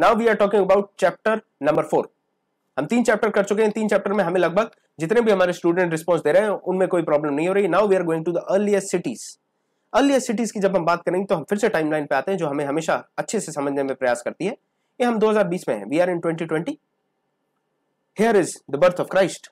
now we are talking about chapter number four हम तीन chapter कर चुके हैं तीन चैप्टर में हमें लगभग जितने भी हमारे स्टूडेंट रिस्पॉन्स दे रहे हैं उनमें कोई प्रॉब्लम नहीं हो रही now we are going to the earliest cities earliest cities की जब हम बात करेंगे तो हम फिर से टाइम लाइन पे आते हैं जो हमें हमेशा अच्छे से समझने में प्रयास करती है ये हम 2020 में हैं we are in 2020 here is the birth of Christ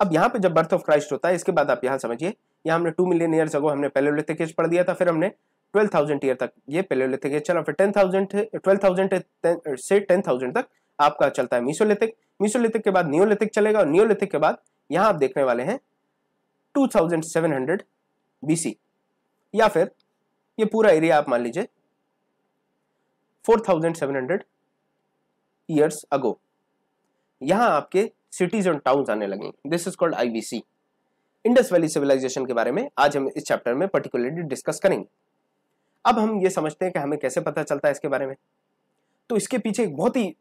अब यहाँ पे जब बर्थ ऑफ क्राइस्ट होता है इसके बाद आप यहाँ समझिए यहाँ हमने टू मिलियन ईयर्स अगो हमने पैलोलिथिक एज पढ़ दिया था फिर हमने 12,000 ईयर तक ये पहले लेते हैं चलो फिर 10,000 12,000 से 10,000 तक आपका चलता है मीसोलिथिक मीसोलिथिक के बाद न्योलिथिक चलेगा और न्योलिथिक के बाद यहाँ आप देखने वाले हैं 2700 बीसी या फिर ये पूरा एरिया आप मान लीजिए 4700 इयर्स अगो यहाँ आपके सिटीज एंड टाउन आने लगे this is called I Indus valley civilisation के बारे में आज हम इस चैप्टर में पर्टिकुलरली डिस्कस करेंगे अब हम ये समझते हैं कि हमें कैसे पता चलता है इसके बारे में तो इसके पीछे एक बहुत ही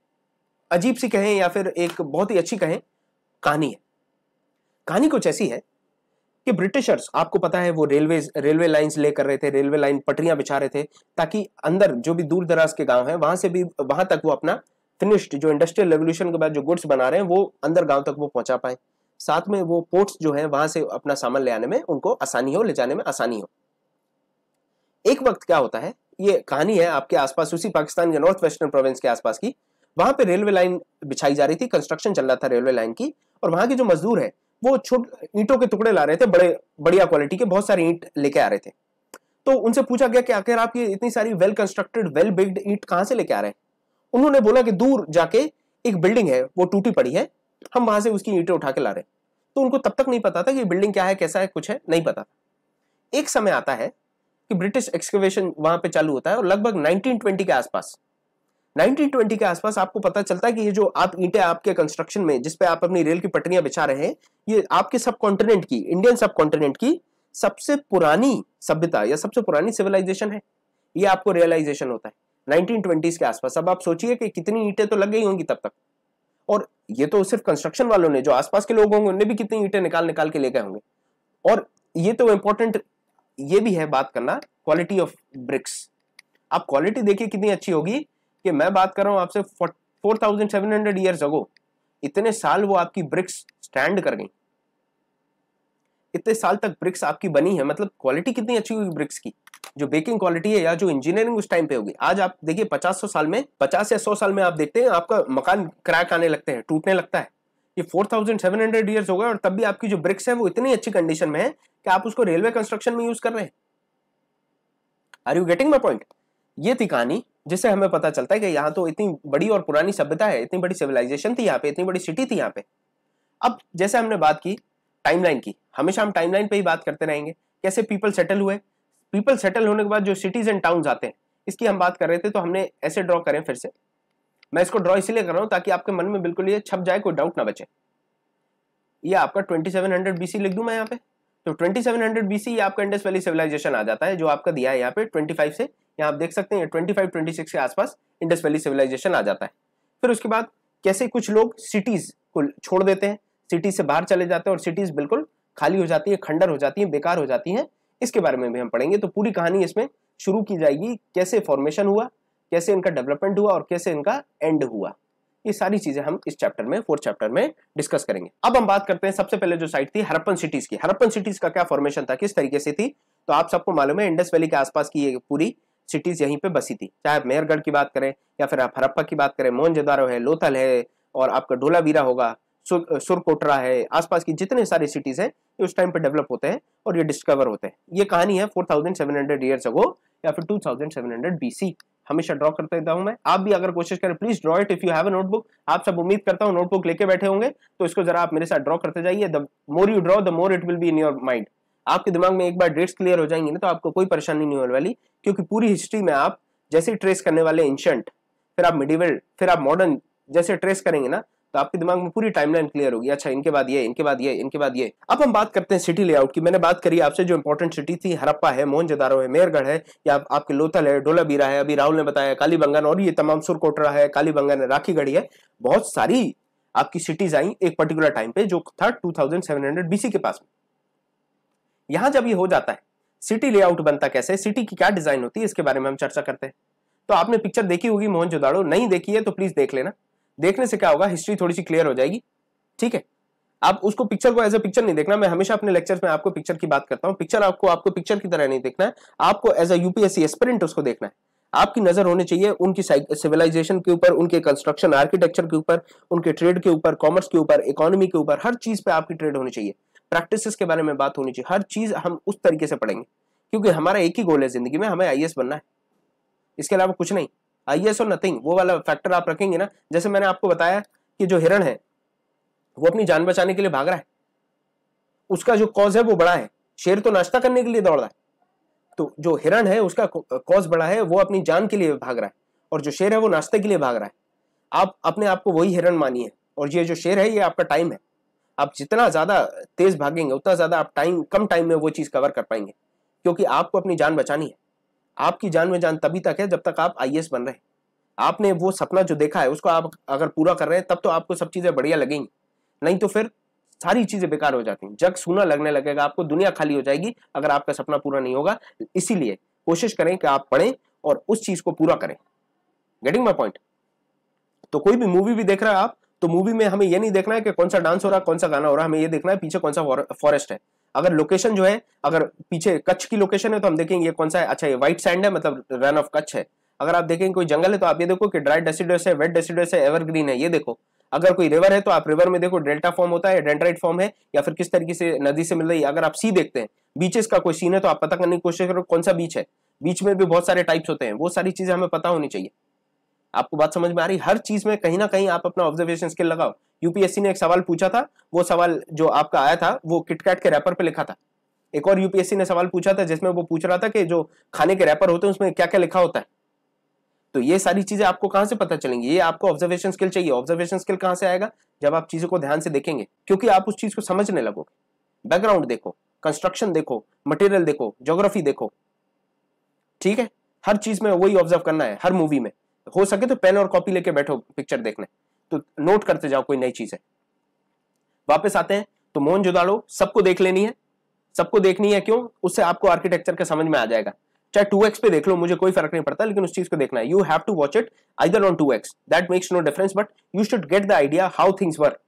अजीब सी कहें या फिर एक बहुत ही अच्छी कहें कहानी है कहानी कुछ ऐसी है कि ब्रिटिशर्स आपको पता है वो रेलवे रेलवे लाइंस ले कर रहे थे रेलवे लाइन पटरियां बिछा रहे थे ताकि अंदर जो भी दूर दराज के गांव हैं वहां से भी वहां तक वो अपना फिनिश्ड जो इंडस्ट्रियल रेवोल्यूशन के बाद जो गुड्स बना रहे हैं वो अंदर गांव तक वो पहुंचा पाए साथ में वो पोर्ट्स जो है वहां से अपना सामान ले आने में उनको आसानी हो ले जाने में आसानी हो एक वक्त क्या होता है ये कहानी है आपके आसपास उसी पाकिस्तान के नॉर्थ वेस्टर्न प्रोविंस के आसपास की वहां पे रेलवे लाइन बिछाई जा रही थी कंस्ट्रक्शन चल रहा था रेलवे लाइन की और वहां के जो मजदूर है वो छोट ईंटों के टुकड़े ला रहे थे बड़े बढ़िया क्वालिटी के बहुत सारे ईंट लेके आ रहे थे तो उनसे पूछा गया कि आखिर आप ये इतनी सारी वेल कंस्ट्रक्टेड वेल बिग्ड ईंट कहाँ से लेके आ रहे हैं उन्होंने बोला कि दूर जाके एक बिल्डिंग है वो टूटी पड़ी है हम वहां से उसकी ईंटें उठा के ला रहे हैं तो उनको तब तक नहीं पता था कि बिल्डिंग क्या है कैसा है कुछ है नहीं पता एक समय आता है कि ब्रिटिश एक्सकवेशन वहां पे चालू होता है और लगभग 1920 के आसपास 1920 के आसपास आपको पता चलता है कि ये जो आप ईंटें आपके कंस्ट्रक्शन में जिसपे आप अपनी रेल की पटरियां बिछा रहे हैं ये आपके सब कॉन्टिनेंट की इंडियन सब कॉन्टिनेंट की सबसे पुरानी सभ्यता या सबसे पुरानी सिविलाइजेशन है ये आपको रियलाइजेशन होता है 1920s के आसपास अब आप सोचिए कि कितनी ईंटें तो लग गई होंगी तब तक और ये तो सिर्फ कंस्ट्रक्शन वालों ने जो आसपास के लोग होंगे उन्हें भी कितनी ईंटें निकाल निकाल के ले गए होंगे और ये तो इंपॉर्टेंट ये भी है बात करना क्वालिटी ऑफ ब्रिक्स आप क्वालिटी देखिए कितनी अच्छी होगी कि मैं बात कर रहा हूँ आपसे four thousand seven hundred years ago इतने साल वो आपकी ब्रिक्स स्टैंड कर गई इतने साल तक ब्रिक्स आपकी बनी है मतलब क्वालिटी कितनी अच्छी होगी ब्रिक्स की जो बेकिंग क्वालिटी है या जो इंजीनियरिंग उस टाइम पे होगी आज आप देखिए पचास सौ साल में पचास या सौ साल में आप देखते हैं आपका मकान क्रैक आने लगते हैं टूटने लगता है ये 4700 ईयर्स हो गए और तब भी आपकी जो ब्रिक्स है वो इतनी अच्छी कंडीशन में है कि आप उसको रेलवे कंस्ट्रक्शन में यूज कर रहे हैं are you getting my point ये थी कहानी जिससे हमें पता चलता है कि यहाँ तो इतनी बड़ी और पुरानी सभ्यता है इतनी बड़ी सिविलाइजेशन थी यहाँ पे इतनी बड़ी सिटी थी यहाँ पे अब जैसे हमने बात की टाइमलाइन की हमेशा हम टाइमलाइन पे ही बात करते रहेंगे कैसे पीपल सेटल हुए पीपल सेटल होने के बाद जो सिटीज एंड टाउन आते हैं इसकी हम बात कर रहे थे तो हमने ऐसे ड्रॉ करें फिर से मैं इसको ड्रॉ इसलिए कर रहा हूँ ताकि आपके मन में बिल्कुल ये छप जाए कोई डाउट ना बचे ये आपका 2700 बीसी लिख दूं मैं यहाँ पे तो 2700 बीसी ये आपका इंडस वैली सिविलाइजेशन आ जाता है जो आपका दिया है यहाँ पे 25 से यहाँ आप देख सकते हैं 25 26 के आसपास इंडस वैली सिविलाइजेशन आ जाता है फिर उसके बाद कैसे कुछ लोग सिटीज को छोड़ देते हैं सिटीज से बाहर चले जाते हैं और सिटीज बिल्कुल खाली हो जाती है खंडर हो जाती है बेकार हो जाती है इसके बारे में भी हम पढ़ेंगे तो पूरी कहानी इसमें शुरू की जाएगी कैसे फॉर्मेशन हुआ कैसे इनका डेवलपमेंट हुआ और कैसे इनका एंड हुआ ये सारी चीजें हम इस चैप्टर में फोर्थ चैप्टर में डिस्कस करेंगे अब हम बात करते हैं सबसे पहले जो साइट थी हरप्पन सिटीज की हरप्पन सिटीज का क्या फॉर्मेशन था किस तरीके से थी तो आप सबको मालूम है इंडस वैली के आसपास की ये पूरी सिटीज यहीं पे बसी थी चाहे आप मेहरगढ़ की बात करें या फिर आप हरप्पा की बात करें जदारो है लोथल है और आपका ढोलावीरा होगा सुरकोटरा है आसपास की जितने सारे सिटीज है ये उस टाइम पे डेवलप होते हैं और ये डिस्कवर होते हैं ये कहानी है four thousand seven years ago या फिर two thousand seven hundred BC हमेशा ड्रॉ करते रहता हूं मैं आप भी अगर कोशिश करें please draw it if you have notebook आप सब उम्मीद करता हूँ नोटबुक लेके बैठे होंगे तो इसको जरा आप मेरे साथ ड्रॉ करते जाइए the more you draw the more it will be in your mind आपके दिमाग में एक बार डेट्स क्लियर हो जाएंगे ना तो आपको कोई परेशानी नहीं होने वाली क्योंकि पूरी हिस्ट्री में आप जैसे ट्रेस करने वाले एंशंट फिर आप मिडिवल फिर आप मॉडर्न जैसे ट्रेस करेंगे ना तो आपके दिमाग में पूरी टाइमलाइन क्लियर होगी अच्छा इनके बाद ये इनके बाद ये इनके बाद ये अब हम बात करते हैं सिटी लेआउट की मैंने बात करी आपसे जो इंपॉर्टेंट सिटी थी हरप्पा है मोहनजदारो है मेयरगढ़ है या आप, आपके लोथल है डोलाबीरा है अभी राहुल ने बताया कालीबंगन और ये तमाम सुरकोटरा है कालीबंगन है राखीगढ़ी है बहुत सारी आपकी सिटीज आई एक पर्टिकुलर टाइम पे जो था टू थाउजेंड बीसी के पास में यहां जब ये हो जाता है सिटी लेआउट बनता कैसे सिटी की क्या डिजाइन होती है इसके बारे में हम चर्चा करते हैं तो आपने पिक्चर देखी होगी मोहनजोदाड़ो नहीं देखी है तो प्लीज देख लेना देखने से क्या होगा हिस्ट्री थोड़ी सी क्लियर हो जाएगी ठीक है आप उसको पिक्चर को एज ए पिक्चर नहीं देखना मैं हमेशा अपने लेक्चर में आपको पिक्चर की बात करता हूँ पिक्चर आपको आपको पिक्चर की तरह नहीं देखना है आपको एज ए यूपीएससी एस्पिरेंट उसको देखना है आपकी नजर होनी चाहिए उनकी सिविलाइजेशन के ऊपर उनके कंस्ट्रक्शन आर्किटेक्चर के ऊपर उनके ट्रेड के ऊपर कॉमर्स के ऊपर इकोनॉमी के ऊपर हर चीज पे आपकी ट्रेड होनी चाहिए प्रैक्टिस के बारे में बात होनी चाहिए हर चीज हम उस तरीके से पढ़ेंगे क्योंकि हमारा एक ही गोल है जिंदगी में हमें आई बनना है इसके अलावा कुछ नहीं आई आईएसओ नथिंग वो वाला फैक्टर आप रखेंगे ना जैसे मैंने आपको बताया कि जो हिरण है वो अपनी जान बचाने के लिए भाग रहा है उसका जो कॉज है वो बड़ा है शेर तो नाश्ता करने के लिए दौड़ रहा है तो जो हिरण है उसका कॉज uh, बड़ा है वो अपनी जान के लिए भाग रहा है और जो शेर है वो नाश्ते के लिए भाग रहा है आप अपने आप को वही हिरण मानिए और ये जो शेर है ये आपका टाइम है आप जितना ज्यादा तेज भागेंगे उतना ज्यादा आप टाइम कम टाइम में वो चीज कवर कर पाएंगे क्योंकि आपको अपनी जान बचानी है आपकी जान में जान तभी तक है जब तक आप आई बन रहे आपने वो सपना जो देखा है उसको आप अगर पूरा कर रहे हैं तब तो आपको सब चीज़ें बढ़िया लगेंगी नहीं तो फिर सारी चीज़ें बेकार हो जाती हैं जग सूना लगने लगेगा आपको दुनिया खाली हो जाएगी अगर आपका सपना पूरा नहीं होगा इसीलिए कोशिश करें कि आप पढ़ें और उस चीज़ को पूरा करें गेटिंग माई पॉइंट तो कोई भी मूवी भी देख रहा है आप तो मूवी में हमें यह नहीं देखना है कि कौन सा डांस हो रहा है कौन सा गाना हो रहा है हमें यह देखना है पीछे कौन सा फॉरेस्ट है अगर लोकेशन जो है अगर पीछे कच्छ की लोकेशन है तो हम देखेंगे ये कौन सा है अच्छा ये व्हाइट सैंड है मतलब रन ऑफ कच्छ है अगर आप देखेंगे कोई जंगल है तो आप ये देखो कि ड्राई डेसिडस है वेट डेसिडस है एवरग्रीन है ये देखो अगर कोई रिवर है तो आप रिवर में देखो डेल्टा फॉर्म होता है डेंड्राइट फॉर्म है या फिर किस तरीके से नदी से मिल रही है अगर आप सी देखते हैं बीचेस का कोई सीन है तो आप पता करने की कोशिश करो कौन सा बीच है बीच में भी बहुत सारे टाइप्स होते हैं वो सारी चीजें हमें पता होनी चाहिए आपको बात समझ में आ रही हर चीज में कहीं ना कहीं आप अपना ऑब्जर्वेशन स्किल लगाओ यूपीएससी ने एक सवाल पूछा था वो सवाल जो आपका आया था वो किटकैट के रैपर पे लिखा था एक और यूपीएससी ने सवाल पूछा था जिसमें वो पूछ रहा था कि जो खाने के रैपर होते हैं उसमें क्या क्या लिखा होता है तो ये सारी चीजें आपको कहाँ से पता चलेंगी ये आपको ऑब्जर्वेशन स्किल चाहिए ऑब्जर्वेशन स्किल कहाँ से आएगा जब आप चीजों को ध्यान से देखेंगे क्योंकि आप उस चीज को समझने लगोगे बैकग्राउंड देखो कंस्ट्रक्शन देखो मटेरियल देखो जोग्राफी देखो ठीक है हर चीज में वही ऑब्जर्व करना है हर मूवी में हो सके तो पेन और कॉपी लेके बैठो पिक्चर देखने तो नोट करते जाओ कोई नई चीज है वापस आते हैं तो मोहन जुदाड़ो सबको देख लेनी है सबको देखनी है क्यों उससे आपको आर्किटेक्चर का समझ में आ जाएगा चाहे टू एक्स पे देख लो मुझे कोई फर्क नहीं पड़ता लेकिन उस चीज को देखना है you have to watch it either on two X that makes no difference but you should get the idea how things work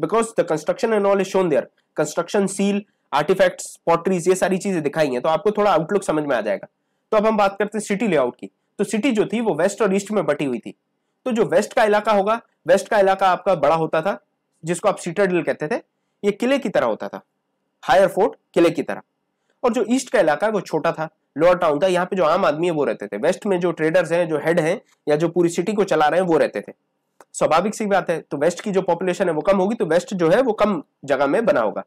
because the construction and all is shown there construction seal artefacts potteries ये सारी चीजें दिखाई हैं तो आपको थोड़ा outlook समझ में आ जाएगा तो अब हम बात करते हैं सिटी लेआउट की तो सिटी जो थी वो वेस्ट और ईस्ट में बटी हुई थी तो जो वेस्ट का इलाका होगा वेस्ट का इलाका आपका बड़ा होता था जिसको आप सीटाडिल कहते थे ये किले की तरह होता था हायर फोर्ट किले की तरह और जो ईस्ट का इलाका है वो छोटा था लोअर टाउन था यहाँ पे जो आम आदमी है वो रहते थे वेस्ट में जो ट्रेडर्स हैं जो हेड हैं या जो पूरी सिटी को चला रहे हैं वो रहते थे स्वाभाविक सी बात है तो वेस्ट की जो पॉपुलेशन है वो कम होगी तो वेस्ट जो है वो कम जगह में बना होगा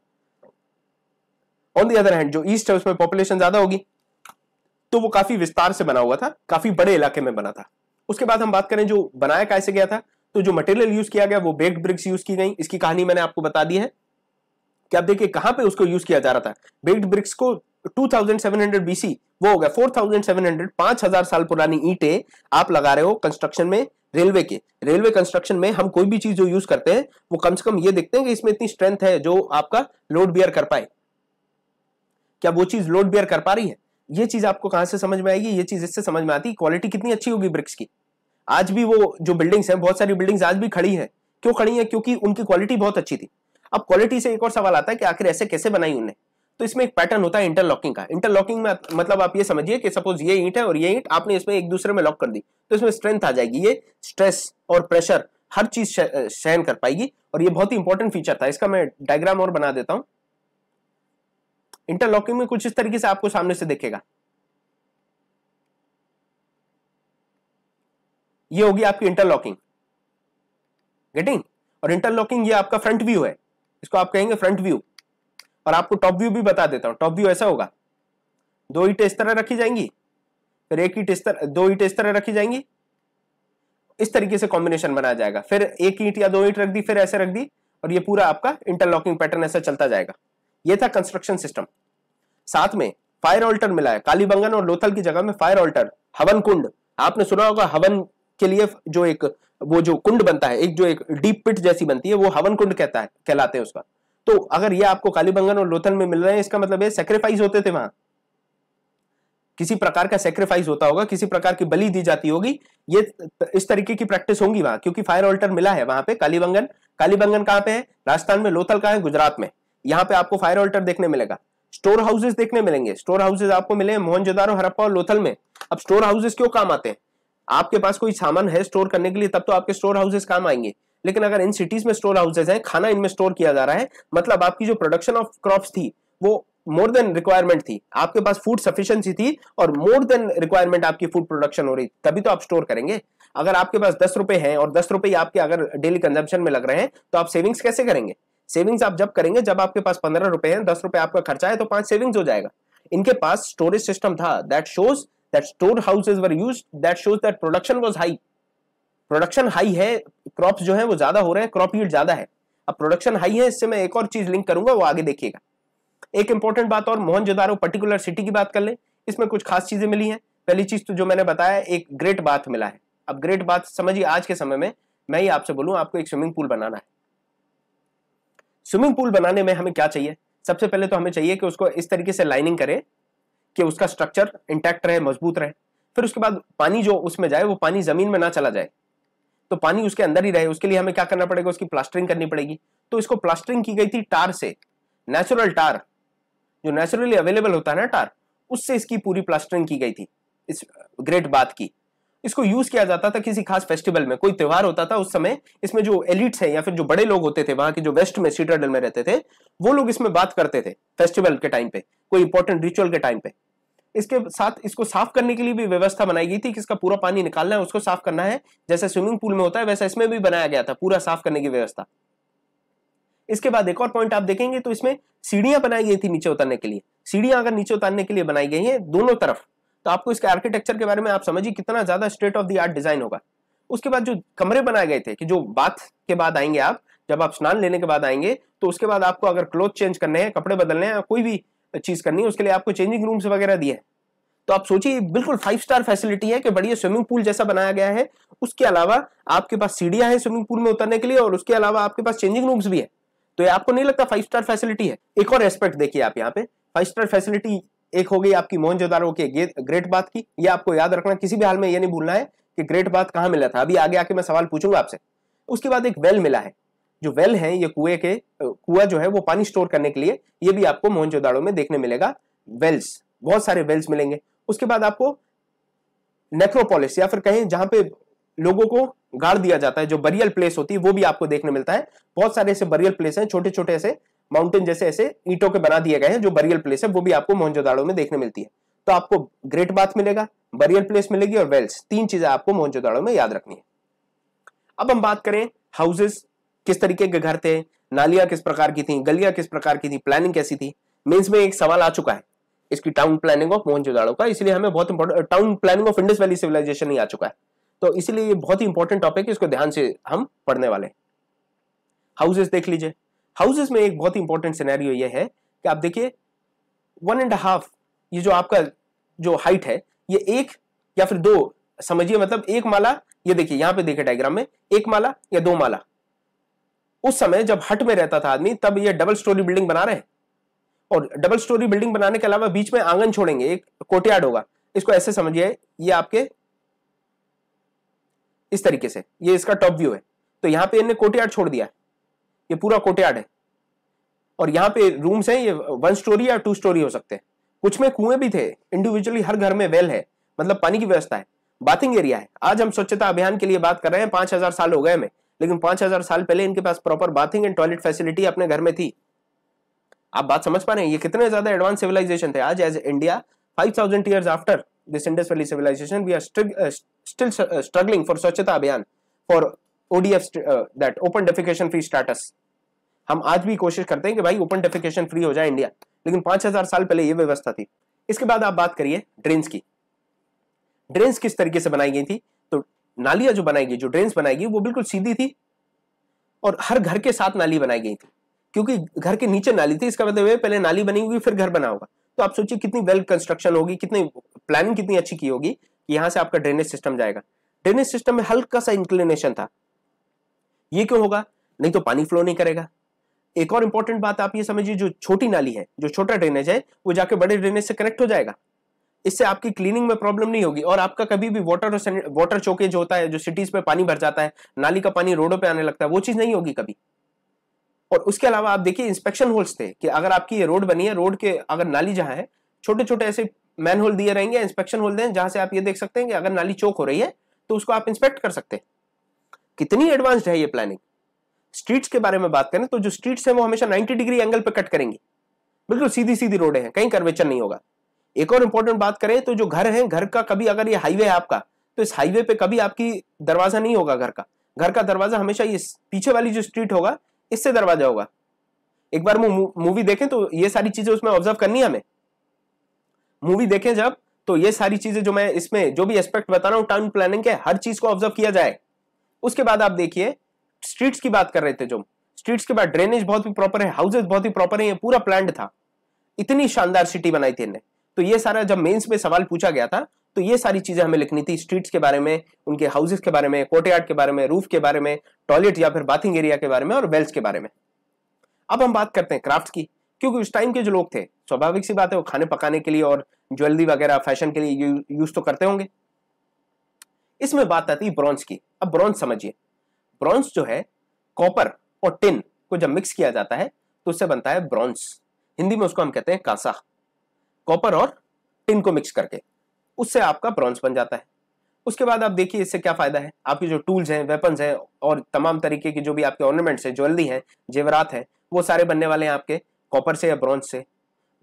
ऑन दी अदर हैंड जो ईस्ट है उसमें पॉपुलेशन ज्यादा होगी तो वो काफी विस्तार से बना हुआ था काफी बड़े इलाके में बना था उसके बाद हम बात करें जो बनाया कैसे गया था तो जो मटेरियल यूज किया गया वो बेग ब्रिक्स यूज की गई इसकी कहानी मैंने आपको बता दी है कि आप देखिए कहां पे उसको यूज किया जा रहा था बेग्ड ब्रिक्स को 2700 बीसी वो हो गया 4700 5000 साल पुरानी ईंटें आप लगा रहे हो कंस्ट्रक्शन में रेलवे के रेलवे कंस्ट्रक्शन में हम कोई भी चीज जो यूज करते हैं वो कम से कम ये देखते हैं कि इसमें इतनी स्ट्रेंथ है जो आपका लोड बियर कर पाए क्या वो चीज लोड बियर कर पा रही है ये चीज आपको कहां से समझ में आएगी ये चीज इससे समझ में आती क्वालिटी कितनी अच्छी होगी ब्रिक्स की आज भी वो जो बिल्डिंग्स हैं बहुत सारी बिल्डिंग्स आज भी खड़ी हैं क्यों खड़ी हैं क्योंकि उनकी क्वालिटी बहुत अच्छी थी अब क्वालिटी से एक और सवाल आता है कि आखिर ऐसे कैसे बनाई उन्हें तो इसमें एक पैटर्न होता है इंटरलॉकिंग का इंटरलॉकिंग में मतलब आप ये समझिए कि सपोज ये ईंट है और ये ईंट आपने इसमें एक दूसरे में लॉक कर दी तो इसमें स्ट्रेंथ आ जाएगी ये स्ट्रेस और प्रेशर हर चीज सहन कर पाएगी और ये बहुत ही इंपॉर्टेंट फीचर था इसका मैं डायग्राम और बना देता हूँ इंटरलॉकिंग में कुछ इस तरीके से आपको सामने से देखेगा ये होगी आपकी इंटरलॉकिंग गेटिंग और इंटरलॉकिंग ये आपका फ्रंट व्यू है इसको आप कहेंगे फ्रंट व्यू और आपको टॉप व्यू भी बता देता हूँ टॉप व्यू ऐसा होगा दो ईट इस तरह रखी जाएंगी फिर एक ईट इस तरह दो ईट इस तरह रखी जाएंगी इस तरीके से कॉम्बिनेशन बनाया जाएगा फिर एक ईट या दो ईट रख दी फिर ऐसे रख दी और ये पूरा आपका इंटरलॉकिंग पैटर्न ऐसा चलता जाएगा ये था कंस्ट्रक्शन सिस्टम साथ में फायर ऑल्टर मिला है कालीबंगन और लोथल की जगह में फायर ऑल्टर हवन कुंड आपने सुना होगा हवन के लिए जो एक वो जो कुंड बनता है एक जो एक डीप पिट जैसी बनती है वो हवन कुंड कहता है कहलाते हैं उसका तो अगर ये आपको कालीबंगन और लोथल में मिल रहे हैं इसका मतलब सेक्रीफाइस होते थे वहां किसी प्रकार का सेक्रीफाइस होता होगा किसी प्रकार की बलि दी जाती होगी ये इस तरीके की प्रैक्टिस होगी वहां क्योंकि फायर ऑल्टर मिला है वहां पे कालीबंगन कालीबंगन कहां पे है राजस्थान में लोथल कहाँ है गुजरात में यहाँ पे आपको फायर ऑल्टर देखने मिलेगा स्टोर हाउसेज देखने मिलेंगे स्टोर हाउसेज आपको मिले मोहनजोदारो हरप्पा और लोथल में अब स्टोर हाउसेज क्यों काम आते हैं आपके पास कोई सामान है स्टोर करने के लिए तब तो आपके स्टोर हाउसेज काम आएंगे लेकिन अगर इन सिटीज में स्टोर हाउसेज हैं खाना इनमें स्टोर किया जा रहा है मतलब आपकी जो प्रोडक्शन ऑफ क्रॉप्स थी वो मोर देन रिक्वायरमेंट थी आपके पास फूड सफिशियंसी थी और मोर देन रिक्वायरमेंट आपकी फूड प्रोडक्शन हो रही तभी तो आप स्टोर करेंगे अगर आपके पास दस रुपए हैं और दस रुपए आपके अगर डेली कंजम्पशन में लग रहे हैं तो आप सेविंग्स कैसे करेंगे सेविंग्स आप जब करेंगे जब आपके पास पंद्रह रुपए हैं दस रुपए आपका खर्चा है तो पांच सेविंग्स हो जाएगा इनके पास स्टोरेज सिस्टम था that shows that store houses were use that shows that production was high production high है क्रॉप जो है वो ज्यादा हो रहे हैं क्रॉप यूड ज्यादा है अब प्रोडक्शन हाई है इससे मैं एक और चीज लिंक करूंगा वो आगे देखिएगा एक इंपॉर्टेंट बात और मोहन जोदारो पर्टिकुलर सिटी की बात कर ले इसमें कुछ खास चीजें मिली हैं पहली चीज तो जो मैंने बताया एक ग्रेट बात मिला है अब ग्रेट बात समझिए आज के समय में मैं ही आपसे बोलूं आपको एक स्विमिंग पूल बनाना है स्विमिंग पूल बनाने में हमें क्या चाहिए सबसे पहले तो हमें चाहिए कि उसको इस तरीके से लाइनिंग करें कि उसका स्ट्रक्चर इंटैक्ट रहे मजबूत रहे फिर उसके बाद पानी जो उसमें जाए वो पानी जमीन में ना चला जाए तो पानी उसके अंदर ही रहे उसके लिए हमें क्या करना पड़ेगा उसकी प्लास्टरिंग करनी पड़ेगी तो इसको प्लास्टरिंग की गई थी टार से नेचुरल टार जो नेचुरली अवेलेबल होता है ना टार उससे इसकी पूरी प्लास्टरिंग की गई थी इस ग्रेट बात की इसको यूज किया जाता था किसी खास फेस्टिवल में कोई त्यौहार होता था उस समय इसमें जो एलिट्स हैं या फिर जो बड़े लोग होते थे वहां के जो वेस्ट में सीटाडल में रहते थे वो लोग इसमें बात करते थे फेस्टिवल के टाइम पे कोई इंपॉर्टेंट रिचुअल के टाइम पे इसके साथ इसको साफ करने के लिए भी व्यवस्था बनाई गई थी कि इसका पूरा पानी निकालना है उसको साफ करना है जैसे स्विमिंग पूल में होता है वैसा इसमें भी बनाया गया था पूरा साफ करने की व्यवस्था इसके बाद एक और पॉइंट आप देखेंगे तो इसमें सीढ़ियां बनाई गई थी नीचे उतारने के लिए सीढ़ियां अगर नीचे उतारने के लिए बनाई गई है दोनों तरफ तो आपको इसके आर्किटेक्चर के बारे में आप समझिए कितना ज्यादा state of the art design होगा उसके बाद जो कमरे बनाए गए थे कि जो बाथ के बाद आएंगे आप जब आप स्नान लेने के बाद आएंगे तो उसके बाद आपको अगर क्लोथ चेंज करने हैं कपड़े बदलने हैं कोई भी चीज करनी है उसके लिए आपको चेंजिंग रूम्स वगैरह दिए हैं तो आप सोचिए बिल्कुल फाइव स्टार फैसिलिटी है कि बढ़िया स्विमिंग पूल जैसा बनाया गया है उसके अलावा आपके पास सीढ़ियां हैं स्विमिंग पूल में उतरने के लिए और उसके अलावा आपके पास चेंजिंग रूम्स भी है तो ये आपको नहीं लगता फाइव स्टार फैसिलिटी है एक और एस्पेक्ट देखिए आप यहाँ पे फाइव स्टार फैसिलिटी एक हो गई आपकी मोहनजोदारो के ग्रेट बात की ये आपको याद रखना किसी भी हाल में ये नहीं भूलना है कि ग्रेट बात कहाँ मिला था अभी आगे आके मैं सवाल पूछूंगा आपसे उसके बाद एक वेल मिला है जो वेल है ये कुएं के कुआ जो है वो पानी स्टोर करने के लिए ये भी आपको जोदारो में देखने मिलेगा वेल्स बहुत सारे वेल्स मिलेंगे उसके बाद आपको नेक्रोपोलिस या फिर कहें जहां पे लोगों को गाड़ दिया जाता है जो बरियल प्लेस होती है वो भी आपको देखने मिलता है बहुत सारे ऐसे बरियल प्लेस हैं छोटे छोटे ऐसे माउंटेन जैसे ऐसे ईटों के बना दिए गए हैं जो बरियल प्लेस है वो भी आपको मोहनजोदाड़ो में देखने मिलती है तो आपको ग्रेट बाथ मिलेगा बरियल प्लेस मिलेगी और वेल्स तीन चीजें आपको मोहनजोदाड़ो में याद रखनी है अब हम बात करें हाउसेस किस तरीके के घर थे नालियां किस प्रकार की थी गलियां किस प्रकार की थी प्लानिंग कैसी थी मीन्स में एक सवाल आ चुका है इसकी टाउन प्लानिंग ऑफ मोहनजोदाड़ो का इसलिए हमें बहुत important town planning of Indus valley civilisation ही आ चुका है तो इसलिए ये बहुत ही इंपॉर्टेंट टॉपिक है इसको ध्यान से हम पढ़ने वाले हाउसेस देख लीजिए हाउसेस में एक बहुत ही इंपॉर्टेंट सिनेरियो ये है कि आप देखिए वन एंड हाफ ये जो आपका जो हाइट है ये एक या फिर दो समझिए मतलब एक माला ये देखिए यहां पे देखिए डायग्राम में एक माला या दो माला उस समय जब हट में रहता था आदमी तब ये डबल स्टोरी बिल्डिंग बना रहे हैं और डबल स्टोरी बिल्डिंग बनाने के अलावा बीच में आंगन छोड़ेंगे एक कोटियार्ड होगा इसको ऐसे समझिए ये आपके इस तरीके से ये इसका टॉप व्यू है तो यहां पे इन्हें कोटियार्ड छोड़ दिया है ये पूरा कोटयार्ड है और यहाँ पे रूम्स हैं ये वन स्टोरी या टू स्टोरी हो सकते हैं कुछ में कुएं भी थे इंडिविजुअली हर घर में वेल है मतलब पानी की व्यवस्था है बाथिंग एरिया है आज हम स्वच्छता अभियान के लिए बात कर रहे हैं पांच हजार साल हो गए हमें लेकिन पांच हजार साल पहले इनके पास proper bathing and toilet facility अपने घर में थी आप बात समझ पा रहे हैं ये कितने ज्यादा एडवांस सिविलाइजेशन थे आज as India five thousand year after this Indus valley civilization we are still struggling for Swachhata Abhiyan for ODF that open defecation free status हम आज भी कोशिश करते हैं कि भाई ओपन डेफिकेशन फ्री हो जाए इंडिया लेकिन पांच हजार साल पहले यह व्यवस्था थी इसके बाद आप बात करिए ड्रेन्स की ड्रेन्स किस तरीके से बनाई गई थी तो नालियां जो बनाई गई जो ड्रेन्स बनाई गई वो बिल्कुल सीधी थी और हर घर के साथ नाली बनाई गई थी क्योंकि घर के नीचे नाली थी इसका मतलब पहले नाली बनी होगी फिर घर बना होगा तो आप सोचिए कितनी वेल कंस्ट्रक्शन होगी कितनी प्लानिंग कितनी अच्छी की होगी कि यहाँ से आपका ड्रेनेज सिस्टम जाएगा ड्रेनेज सिस्टम में हल्का सा इंक्लिनेशन था ये क्यों होगा नहीं तो पानी फ्लो नहीं करेगा एक और इंपॉर्टेंट बात आप ये समझिए जो छोटी नाली है जो छोटा ड्रेनेज है वो जाके बड़े ड्रेनेज से कनेक्ट हो जाएगा इससे आपकी क्लीनिंग में प्रॉब्लम नहीं होगी और आपका कभी भी वाटर और वाटर चौकेज होता है जो सिटीज में पानी भर जाता है नाली का पानी रोडों पे आने लगता है वो चीज नहीं होगी कभी और उसके अलावा आप देखिए इंस्पेक्शन होल्स थे कि अगर आपकी ये रोड बनी है रोड के अगर नाली जहाँ है छोटे छोटे ऐसे मैन होल दिए रहेंगे इंस्पेक्शन होल दें जहां से आप ये देख सकते हैं कि अगर नाली चौक हो रही है तो उसको आप इंस्पेक्ट कर सकते हैं कितनी एडवांस्ड है ये प्लानिंग स्ट्रीट्स के बारे में बात करें तो जो स्ट्रीट्स है वो हमेशा 90 डिग्री एंगल पे कट करेंगी बिल्कुल सीधी सीधी रोड हैं कहीं कर्वेचर नहीं होगा एक और इंपॉर्टेंट बात करें तो जो घर है घर का कभी अगर ये हाईवे है आपका तो इस हाईवे पे कभी आपकी दरवाजा नहीं होगा घर का घर का दरवाजा हमेशा ये पीछे वाली जो स्ट्रीट होगा इससे दरवाजा होगा एक बार मूवी देखें तो ये सारी चीजें उसमें ऑब्जर्व करनी है हमें मूवी देखें जब तो ये सारी चीजें जो मैं इसमें जो भी एस्पेक्ट बता रहा हूँ टाउन प्लानिंग के हर चीज को ऑब्जर्व किया जाए उसके बाद आप देखिए स्ट्रीट्स की बात कर रहे थे जो स्ट्रीट्स के बाद ड्रेनेज बहुत ही प्रॉपर है हाउसेज बहुत ही प्रॉपर है ये पूरा प्लान था इतनी शानदार सिटी बनाई थी इन्हें तो ये सारा जब मेन्स में सवाल पूछा गया था तो ये सारी चीजें हमें लिखनी थी स्ट्रीट्स के बारे में उनके हाउसेस के बारे में कोर्ट के बारे में रूफ के बारे में टॉयलेट या फिर बाथिंग एरिया के बारे में और वेल्स के बारे में अब हम बात करते हैं क्राफ्ट की क्योंकि उस टाइम के जो लोग थे स्वाभाविक सी बात है वो खाने पकाने के लिए और ज्वेलरी वगैरह फैशन के लिए यूज तो करते होंगे इसमें बात आती है ब्रॉन्ज की अब ब्रॉन्ज समझिए ब्रॉन्स जो है कॉपर और टिन को जब मिक्स किया जाता है तो उससे बनता है ब्रॉन्स हिंदी में उसको हम कहते हैं कांसा कॉपर और टिन को मिक्स करके उससे आपका ब्रॉन्स बन जाता है उसके बाद आप देखिए इससे क्या फायदा है आपके जो टूल्स हैं वेपन्स हैं और तमाम तरीके की जो भी आपके ऑर्नामेंट्स हैं ज्वेलरी हैं जेवरात हैं वो सारे बनने वाले हैं आपके कॉपर से या ब्रॉन्ज से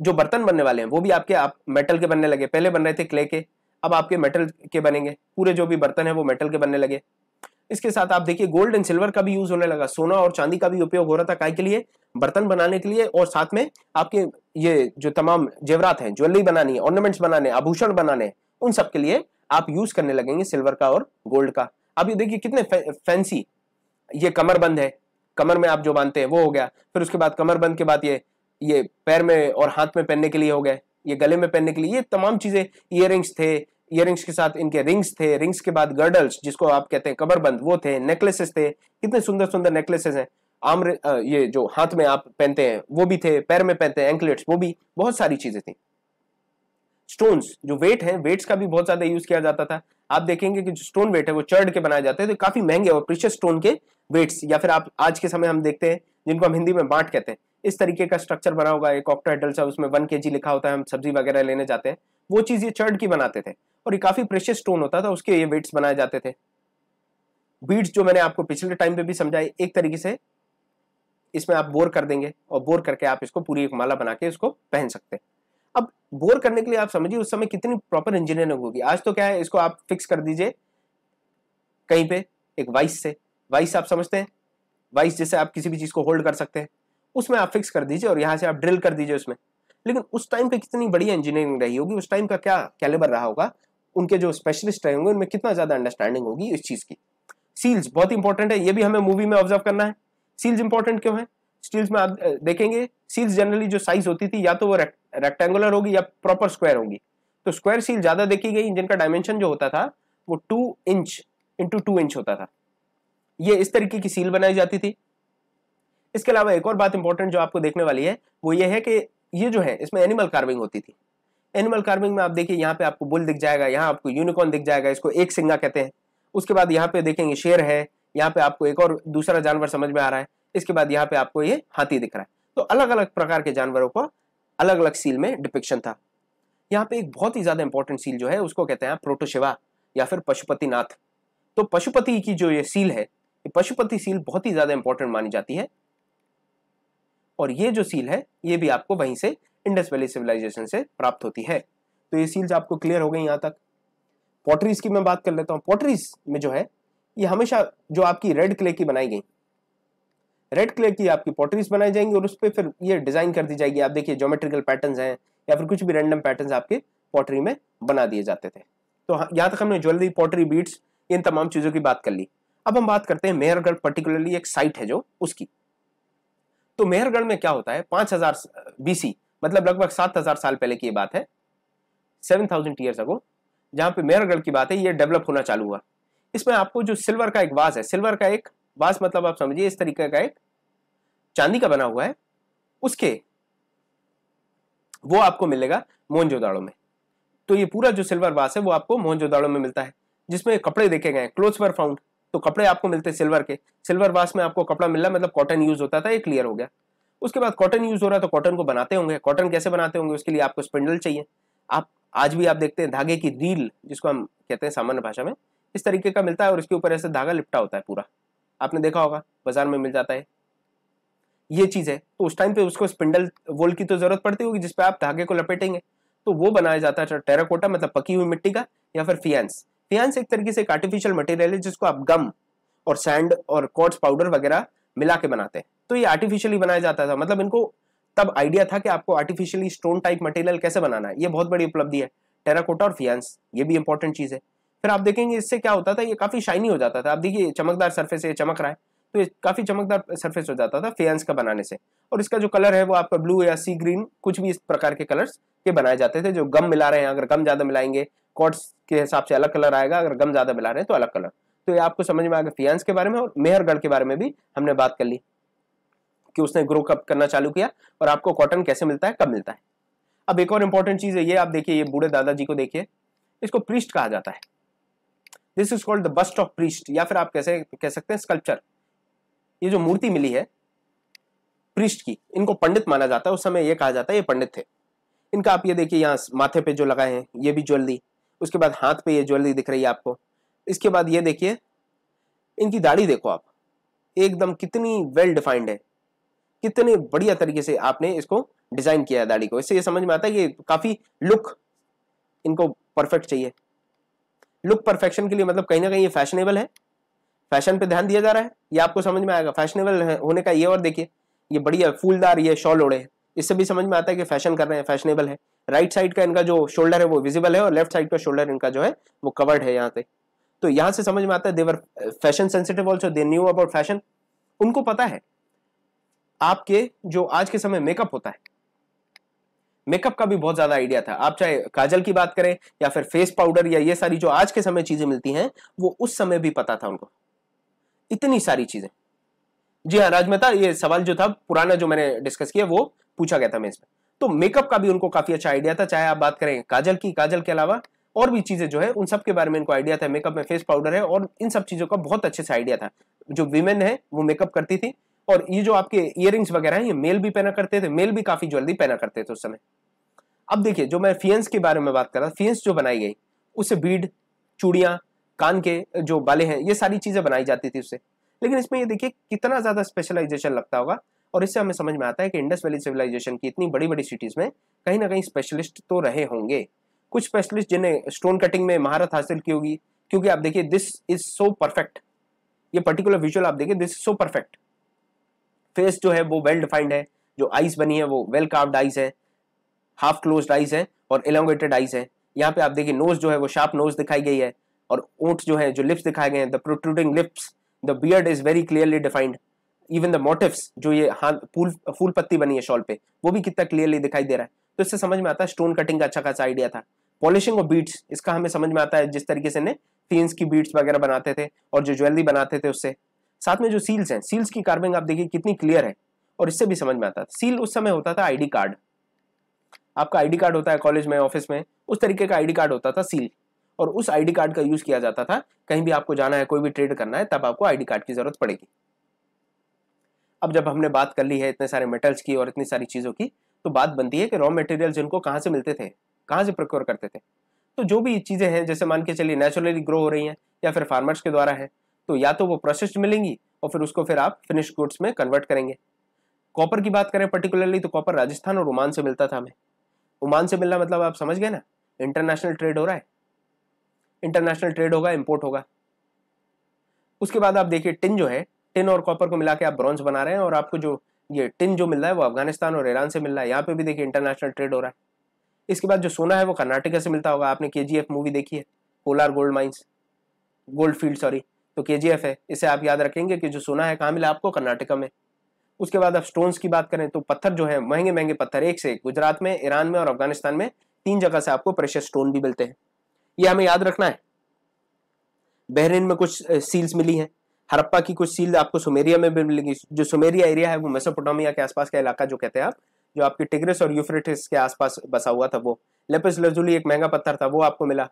जो बर्तन बनने वाले हैं वो भी आपके आप मेटल के बनने लगे पहले बन रहे थे क्ले के अब आपके मेटल के बनेंगे पूरे जो भी बर्तन है वो मेटल के बनने लगे इसके साथ आप देखिए गोल्ड एंड सिल्वर का भी यूज होने लगा सोना और चांदी का भी उपयोग हो रहा था काय के लिए बर्तन बनाने के लिए और साथ में आपके ये जो तमाम जेवरात हैं ज्वेलरी बनानी है ऑर्नामेंट्स बनाने आभूषण बनाने उन सब के लिए आप यूज करने लगेंगे सिल्वर का और गोल्ड का अब ये देखिए कितने फैंसी ये कमरबंद है कमर में आप जो बांधते हैं वो हो गया फिर उसके बाद कमरबंद के बाद ये ये पैर में और हाथ में पहनने के लिए हो गए ये गले में पहनने के लिए ये तमाम चीजें इयर थे ईयरिंग्स के साथ इनके रिंग्स थे रिंग्स के बाद गर्डल्स जिसको आप कहते हैं कबरबंद वो थे नेकलेसेस थे कितने सुंदर सुंदर नेकलेसेस हैं आम ये जो हाथ में आप पहनते हैं वो भी थे पैर में पहनते हैं एंकलेट्स वो भी बहुत सारी चीजें थी स्टोन्स जो वेट है वेट्स का भी बहुत ज्यादा यूज किया जाता था आप देखेंगे कि जो स्टोन वेट है वो चर्ड के बनाए जाते हैं तो काफी महंगे और प्रिशियस स्टोन के वेट्स या फिर आप आज के समय हम देखते हैं जिनको हम हिंदी में बांट कहते हैं इस तरीके का स्ट्रक्चर बना होगा एक ऑक्टोहेड्रल सा उसमें वन के लिखा होता है हम सब्जी वगैरह लेने जाते हैं वो चीज़ ये चर्ड की बनाते थे और ये काफ़ी प्रेशियस स्टोन होता था उसके ये वेट्स बनाए जाते थे बीड्स जो मैंने आपको पिछले टाइम पे भी समझाए एक तरीके से इसमें आप बोर कर देंगे और बोर करके आप इसको पूरी एक माला बना के इसको पहन सकते हैं अब बोर करने के लिए आप समझिए उस समय कितनी प्रॉपर इंजीनियरिंग होगी आज तो क्या है इसको आप फिक्स कर दीजिए कहीं पे एक वाइस से वाइस आप समझते हैं वाइस जैसे आप किसी भी चीज़ को होल्ड कर सकते हैं उसमें आप फिक्स कर दीजिए और यहाँ से आप ड्रिल कर दीजिए उसमें लेकिन उस टाइम पे कितनी बड़ी इंजीनियरिंग रही होगी उस टाइम का क्या कैलेबर रहा होगा उनके जो स्पेशलिस्ट रहे होंगे उनमें कितना ज़्यादा अंडरस्टैंडिंग होगी इस चीज़ की सील्स बहुत इंपॉर्टेंट है ये भी हमें मूवी में ऑब्जर्व करना है सील्स इंपॉर्टेंट क्यों है स्टील्स में आप देखेंगे सील्स जनरली जो साइज होती थी या तो वो रेक्टेंगुलर होगी या प्रॉपर स्क्वायर होगी तो स्क्वायर सील ज़्यादा देखी गई जिनका डायमेंशन जो होता था वो two inch into two inch होता था ये इस तरीके की सील बनाई जाती थी इसके अलावा एक और बात इंपॉर्टेंट जो आपको देखने वाली है वो ये है कि ये जो है इसमें एनिमल कार्विंग होती थी एनिमल कार्विंग में आप देखिए यहाँ पे आपको बुल दिख जाएगा यहाँ आपको यूनिकॉर्न दिख जाएगा इसको एक सिंगा कहते हैं उसके बाद यहाँ पे देखेंगे शेर है यहाँ पे आपको एक और दूसरा जानवर समझ में आ रहा है इसके बाद यहाँ पे आपको ये हाथी दिख रहा है तो अलग अलग प्रकार के जानवरों का अलग अलग सील में डिपिक्शन था यहाँ पे एक बहुत ही ज्यादा इंपॉर्टेंट सील जो है उसको कहते हैं प्रोटोशिवा या फिर पशुपतिनाथ तो पशुपति की जो ये सील है पशुपति सील बहुत ही ज्यादा इंपॉर्टेंट मानी जाती है और ये जो सील है ये भी आपको वहीं से इंडस वैली सिविलाइजेशन से प्राप्त होती है तो ये सील्स आपको क्लियर हो गई यहाँ तक पॉटरीज की मैं बात कर लेता हूँ पॉटरीज में जो है ये हमेशा जो आपकी रेड क्ले की बनाई गई रेड क्ले की आपकी पॉटरीज बनाई जाएंगी और उस पर फिर ये डिजाइन कर दी जाएगी आप देखिए जोमेट्रिकल पैटर्न हैं या फिर कुछ भी रेंडम पैटर्न आपके पॉटरी में बना दिए जाते थे तो हाँ, यहाँ तक हमने ज्वेलरी पॉटरी बीट्स इन तमाम चीज़ों की बात कर ली अब हम बात करते हैं मेहरगढ़ पर्टिकुलरली एक साइट है जो उसकी तो मेहरगढ़ में क्या होता है पांच हजार बीसी मतलब लगभग सात हजार साल पहले की बात है सेवन थाउजेंड ईयर्स अगो जहां पे मेहरगढ़ की बात है ये डेवलप होना चालू हुआ इसमें आपको जो सिल्वर का एक वास है सिल्वर का एक वास मतलब आप समझिए इस तरीके का एक चांदी का बना हुआ है उसके वो आपको मिलेगा मोहनजोदाड़ो में तो ये पूरा जो सिल्वर वास है वो आपको मोहनजोदाड़ो में मिलता है जिसमें कपड़े देखे गए क्लोथ्स वर फाउंड तो कपड़े आपको मिलते सिल्वर के सिल्वर वास में आपको कपड़ा मिल रहा मतलब कॉटन यूज होता था ये क्लियर हो गया उसके बाद कॉटन यूज हो रहा तो कॉटन को बनाते होंगे कॉटन कैसे बनाते होंगे उसके लिए आपको स्पिंडल चाहिए आप आज भी आप देखते हैं धागे की रील जिसको हम कहते हैं सामान्य भाषा में इस तरीके का मिलता है और इसके ऊपर ऐसे धागा लिपटा होता है पूरा आपने देखा होगा बाजार में मिल जाता है ये चीज है तो उस टाइम पे उसको स्पिंडल वोल की तो जरूरत पड़ती होगी जिसपे आप धागे को लपेटेंगे तो वो बनाया जाता है टेराकोटा मतलब पकी हुई मिट्टी का या फिर फियांस फियांस एक तरीके से एक आर्टिफिशियल मटेरियल है जिसको आप गम और सैंड और कॉट्स पाउडर वगैरह मिला के बनाते हैं तो ये आर्टिफिशियली बनाया जाता था मतलब इनको तब आइडिया था कि आपको आर्टिफिशियली स्टोन टाइप मटेरियल कैसे बनाना है ये बहुत बड़ी उपलब्धि है टेराकोटा और फियांस ये भी इंपॉर्टेंट चीज़ है फिर आप देखेंगे इससे क्या होता था ये काफ़ी शाइनी हो जाता था आप देखिए चमकदार सर्फेस है चमक रहा है तो ये काफ़ी चमकदार सर्फेस हो जाता था फियांस का बनाने से और इसका जो कलर है वो आपका ब्लू या सी ग्रीन कुछ भी इस प्रकार के कलर्स के बनाए जाते थे जो गम मिला रहे हैं अगर गम ज़्यादा मिलाएंगे कॉट्स के हिसाब से अलग कलर आएगा अगर गम ज़्यादा मिला रहे हैं तो अलग कलर तो ये आपको समझ में आएगा फियांस के बारे में और मेहरगढ़ के बारे में भी हमने बात कर ली कि उसने ग्रो कब करना चालू किया और आपको कॉटन कैसे मिलता है कब मिलता है अब एक और इंपॉर्टेंट चीज़ है ये आप देखिए ये बूढ़े दादाजी को देखिए इसको प्रीस्ट कहा जाता है this is called the bust of priest या फिर आप कैसे कह सकते हैं स्कल्पचर ये जो मूर्ति मिली है प्रीस्ट की इनको पंडित माना जाता है उस समय ये कहा जाता है ये पंडित थे इनका आप ये देखिए यहाँ माथे पे जो लगाए हैं ये भी ज्वेलरी उसके बाद हाथ पे ये ज्वेलरी दिख रही है आपको इसके बाद ये देखिए इनकी दाढ़ी देखो आप एकदम कितनी वेल डिफाइंड है कितने बढ़िया तरीके से आपने इसको डिजाइन किया है दाढ़ी को इससे ये समझ में आता है कि काफी लुक इनको परफेक्ट चाहिए लुक परफेक्शन के लिए मतलब कहीं ना कहीं ये फैशनेबल है फैशन पे ध्यान दिया जा रहा है ये आपको समझ में आएगा फैशनेबल होने का ये और देखिए ये बढ़िया फूलदार ये शॉल ओढ़े हैं इससे भी समझ में आता है कि फैशन कर रहे हैं फैशनेबल है राइट साइड का इनका जो शोल्डर है वो विजिबल है और लेफ्ट साइड का शोल्डर इनका जो है वो कवर्ड है यहाँ से तो यहाँ से समझ में आता है they were fashion sensitive also they knew about fashion उनको पता है आपके जो आज के समय मेकअप होता है मेकअप का भी बहुत ज्यादा आइडिया था आप चाहे काजल की बात करें या फिर फेस पाउडर या ये सारी जो आज के समय चीजें मिलती हैं वो उस समय भी पता था उनको इतनी सारी चीजें जी हाँ राजमेता ये सवाल जो था पुराना जो मैंने डिस्कस किया वो पूछा गया था मेज में तो मेकअप का भी उनको काफी अच्छा आइडिया था चाहे आप बात करें काजल की काजल के अलावा और भी चीजें जो है उन सब के बारे में इनको आइडिया था मेकअप में फेस पाउडर है और इन सब चीजों का बहुत अच्छे से आइडिया था जो वीमेन है वो मेकअप करती थी और ये जो आपके इयर वगैरह है ये मेल भी पहना करते थे मेल भी काफी जल्दी पहना करते थे उस समय अब देखिए जो मैं फियंस के बारे में बात कर रहा फियंस जो बनाई गई उससे बीड चूड़िया कान के जो बाले हैं ये सारी चीजें बनाई जाती थी उससे लेकिन इसमें ये देखिए कितना ज्यादा स्पेशलाइजेशन लगता होगा और इससे हमें समझ में आता है कि इंडस वैली सिविलाइजेशन की इतनी बड़ी बड़ी सिटीज़ में कहीं ना कहीं स्पेशलिस्ट तो रहे होंगे कुछ स्पेशलिस्ट जिन्हें स्टोन कटिंग में महारत हासिल की होगी क्योंकि आप देखिए दिस इज सो परफेक्ट ये पर्टिकुलर विजुअल आप देखिए this is so perfect face जो है वो वेल डिफाइंड है जो आइस बनी है वो वेल कार्व्ड आइस है हाफ क्लोज आइस है और एलोंगेटेड आइस है यहाँ पे आप देखिए नोज जो है वो शार्प नोज दिखाई गई है और ओट जो है जो लिप्स दिखाए गए हैं the protruding lips the beard is very clearly defined even the motifs जो ये हाथ फूल फूल पत्ती बनी है शॉल पे वो भी कितना क्लियरली दिखाई दे रहा है तो इससे समझ में आता है स्टोन कटिंग का अच्छा खासा आइडिया था पॉलिशिंग और बीट्स इसका हमें समझ में आता है जिस तरीके से ने की बीट्स वगैरह बनाते थे और जो ज्वेलरी बनाते थे उससे साथ में जो सील्स हैं सील्स की कार्विंग आप देखिए कितनी क्लियर है और इससे भी समझ में आता सील उस समय होता था आईडी कार्ड आपका आईडी कार्ड होता है कॉलेज में ऑफिस में उस तरीके का आईडी कार्ड होता था सील और उस आईडी कार्ड का यूज किया जाता था कहीं भी आपको जाना है कोई भी ट्रेड करना है तब आपको आईडी कार्ड की जरूरत पड़ेगी अब जब हमने बात कर ली है इतने सारे मेटल्स की और इतनी सारी चीज़ों की तो बात बनती है कि रॉ मटेरियल जिनको कहाँ से मिलते थे कहाँ से प्रोक्योर करते थे तो जो भी चीज़ें हैं जैसे मान के चलिए नेचुरली ग्रो हो रही हैं या फिर फार्मर्स के द्वारा है तो या तो वो प्रोसेस्ड मिलेंगी और फिर उसको फिर आप फिनिश गुड्स में कन्वर्ट करेंगे कॉपर की बात करें पर्टिकुलरली तो कॉपर राजस्थान और ओमान से मिलता था हमें ओमान से मिलना मतलब आप समझ गए ना इंटरनेशनल ट्रेड हो रहा है इंटरनेशनल ट्रेड होगा इम्पोर्ट होगा उसके बाद आप देखिए टिन जो है टिन और कॉपर को मिला के आप ब्रॉन्ज बना रहे हैं और आपको जो ये टिन जो मिल रहा है वो अफगानिस्तान और ईरान से मिल रहा है यहाँ पे भी देखिए इंटरनेशनल ट्रेड हो रहा है इसके बाद जो सोना है वो कर्नाटका से मिलता होगा आपने के मूवी देखी है पोलार gold mines gold field sorry तो के है इसे आप याद रखेंगे कि जो सोना है कहाँ मिला आपको कर्नाटका में उसके बाद आप स्टोन्स की बात करें तो पत्थर जो है महंगे महंगे पत्थर एक से गुजरात में ईरान में और अफगानिस्तान में तीन जगह से आपको प्रेशर स्टोन भी मिलते हैं ये हमें याद रखना है बहरीन में कुछ सील्स मिली हैं हरप्पा की कुछ सील आपको सुमेरिया में भी मिलेंगी जो सुमेरिया एरिया है वो मेसोपोटामिया के आसपास का इलाका जो कहते हैं आप जो आपके टिग्रिस और यूफ्रेटिस के आसपास बसा हुआ था वो लेपिस लजुली एक महंगा पत्थर था वो आपको मिला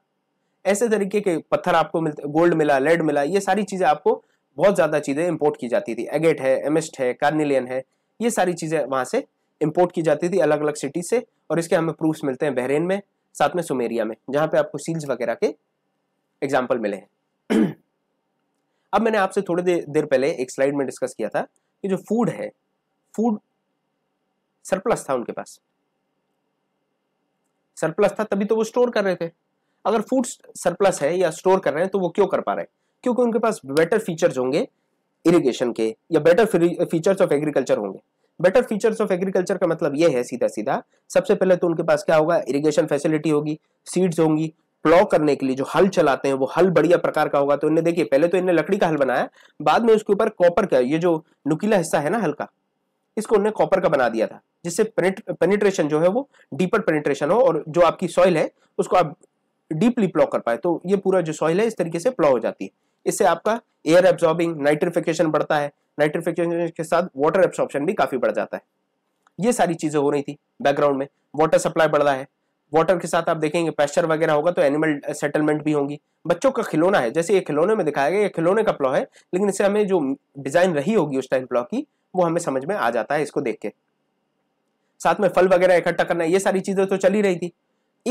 ऐसे तरीके के पत्थर आपको मिलते गोल्ड मिला लेड मिला ये सारी चीज़ें आपको बहुत ज़्यादा चीज़ें इम्पोर्ट की जाती थी एगेट है एमिस्ट है कार्निलियन है ये सारी चीज़ें वहाँ से इम्पोर्ट की जाती थी अलग अलग सिटी से और इसके हमें प्रूफ मिलते हैं बहरेन में साथ में सुमेरिया में जहाँ पे आपको सील्स वगैरह के एग्जाम्पल मिले हैं अब मैंने आपसे थोड़ी देर देर पहले एक स्लाइड में डिस्कस किया था कि जो फूड है फूड सरप्लस था उनके पास सरप्लस था तभी तो वो स्टोर कर रहे थे अगर फूड सरप्लस है या स्टोर कर रहे हैं तो वो क्यों कर पा रहे हैं क्योंकि उनके पास बेटर फीचर्स होंगे इरिगेशन के या बेटर फीचर्स ऑफ एग्रीकल्चर होंगे बेटर फीचर्स ऑफ एग्रीकल्चर का मतलब यह है सीधा सीधा सबसे पहले तो उनके पास क्या होगा इरिगेशन फैसिलिटी होगी सीड्स होंगी प्लॉ करने के लिए जो हल चलाते हैं वो हल बढ़िया प्रकार का होगा तो इन्हें देखिए पहले तो इन्हें लकड़ी का हल बनाया बाद में उसके ऊपर कॉपर का ये जो नुकीला हिस्सा है ना हल का इसको उन्हें कॉपर का बना दिया था जिससे पेनिट्रेशन जो है वो डीपर पेनिट्रेशन हो और जो आपकी सॉइल है उसको आप डीपली प्लॉ कर पाए तो ये पूरा जो सॉइल है इस तरीके से प्लॉ हो जाती है इससे आपका एयर एब्जॉर्बिंग नाइट्रिफिकेशन बढ़ता है नाइट्रिफिकेशन के साथ वाटर एब्सॉर्प्शन भी काफी बढ़ जाता है ये सारी चीजें हो रही थी बैकग्राउंड में वाटर सप्लाई बढ़ रहा है वाटर के साथ आप देखेंगे पेस्चर वगैरह होगा तो एनिमल सेटलमेंट भी होंगी बच्चों का खिलौना है जैसे ये खिलौने में दिखाया गया ये खिलौने का प्लॉ है लेकिन इससे हमें जो डिजाइन रही होगी उस टाइम प्लॉ की वो हमें समझ में आ जाता है इसको देख के साथ में फल वगैरह इकट्ठा करना ये सारी चीजें तो चली रही थी